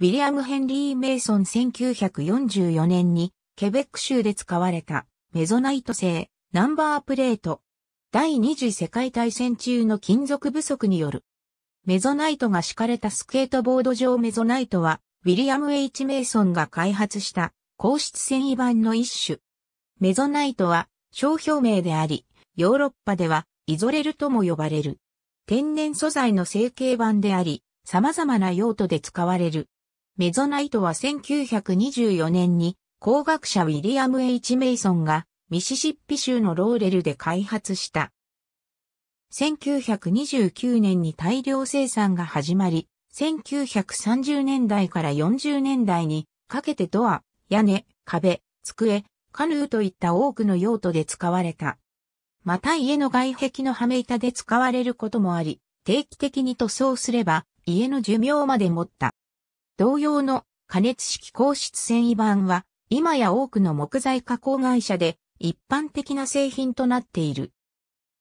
ウィリアム・ヘンリー・メイソン1944年にケベック州で使われたメゾナイト製ナンバープレート。第二次世界大戦中の金属不足による。メゾナイトが敷かれたスケートボード上メゾナイトは、ウィリアム・ H・ メイソンが開発した硬質繊維板の一種。メゾナイトは商標名であり、ヨーロッパではイゾレルとも呼ばれる。天然素材の成形板であり、様々な用途で使われるメゾナイトは1924年に工学者ウィリアム・ H・ メイソンがミシシッピ州のローレルで開発した。1929年に大量生産が始まり、1930年代から40年代にかけてドア、屋根、壁、机、カヌーといった多くの用途で使われた。また家の外壁のはめ板で使われることもあり、定期的に塗装すれば家の寿命まで持った。同様の加熱式硬質繊維板は、今や多くの木材加工会社で一般的な製品となっている。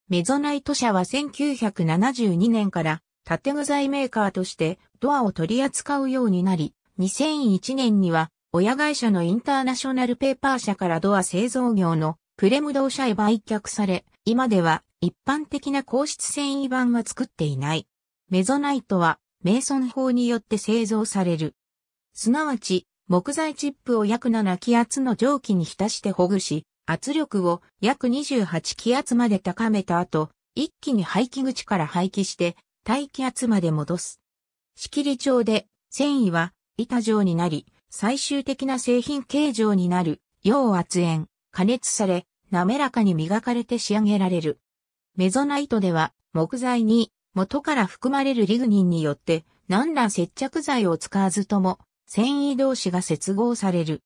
メゾナイト社は1972年から建具材メーカーとしてドアを取り扱うようになり、2001年には親会社のインターナショナルペーパー社からドア製造業のプレム同社へ売却され、今では一般的な硬質繊維板は作っていない。メゾナイトはメイソン法によって製造される。すなわち、木材チップを約7気圧の蒸気に浸してほぐし、圧力を約28気圧まで高めた後、一気に排気口から排気して、大気圧まで戻す。仕切り調で、繊維は板状になり、最終的な製品形状になる、要圧縁、加熱され、滑らかに磨かれて仕上げられる。メゾナイトでは、木材に元から含まれるリグニンによって何ら接着剤を使わずとも繊維同士が接合される。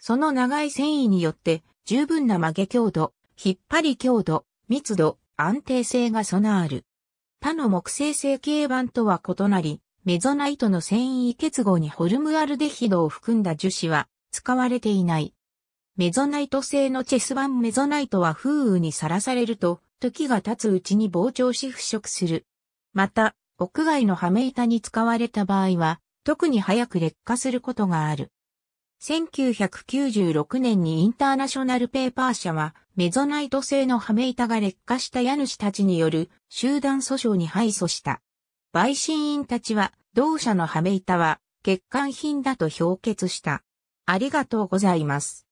その長い繊維によって十分な曲げ強度、引っ張り強度、密度、安定性が備わる。他の木製成形板とは異なり、メゾナイトの繊維結合にホルムアルデヒドを含んだ樹脂は使われていない。メゾナイト製のチェス板メゾナイトは風雨にさらされると、時が経つうちに膨張し腐食する。また、屋外の羽目板に使われた場合は、特に早く劣化することがある。1996年にインターナショナルペーパー社は、メゾナイト製の羽目板が劣化した家主たちによる集団訴訟に敗訴した。陪審員たちは、同社の羽目板は欠陥品だと評決した。ありがとうございます。